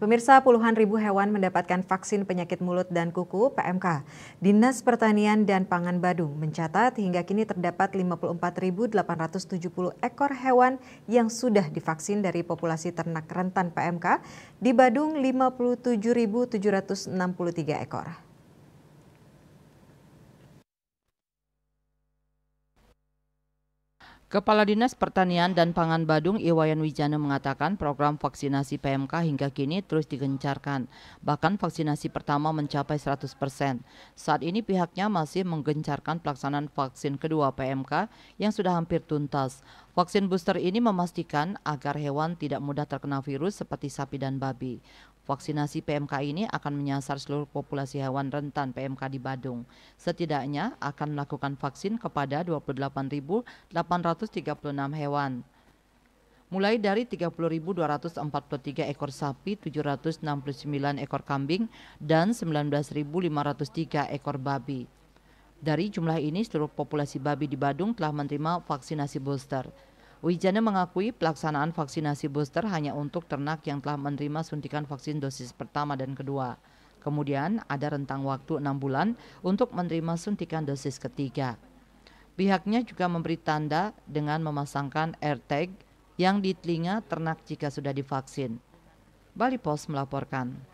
Pemirsa puluhan ribu hewan mendapatkan vaksin penyakit mulut dan kuku PMK. Dinas Pertanian dan Pangan Badung mencatat hingga kini terdapat 54.870 ekor hewan yang sudah divaksin dari populasi ternak rentan PMK. Di Badung 57.763 ekor. Kepala Dinas Pertanian dan Pangan Badung Iwayan Wijana mengatakan program vaksinasi PMK hingga kini terus digencarkan. Bahkan vaksinasi pertama mencapai 100 persen. Saat ini pihaknya masih menggencarkan pelaksanaan vaksin kedua PMK yang sudah hampir tuntas. Vaksin booster ini memastikan agar hewan tidak mudah terkena virus seperti sapi dan babi. Vaksinasi PMK ini akan menyasar seluruh populasi hewan rentan PMK di Badung. Setidaknya akan melakukan vaksin kepada 28.836 hewan mulai dari 30.243 ekor sapi, 769 ekor kambing, dan 19.503 ekor babi. Dari jumlah ini, seluruh populasi babi di Badung telah menerima vaksinasi booster. Wijana mengakui pelaksanaan vaksinasi booster hanya untuk ternak yang telah menerima suntikan vaksin dosis pertama dan kedua. Kemudian ada rentang waktu 6 bulan untuk menerima suntikan dosis ketiga. Pihaknya juga memberi tanda dengan memasangkan air tag yang di telinga ternak jika sudah divaksin. Bali Post melaporkan.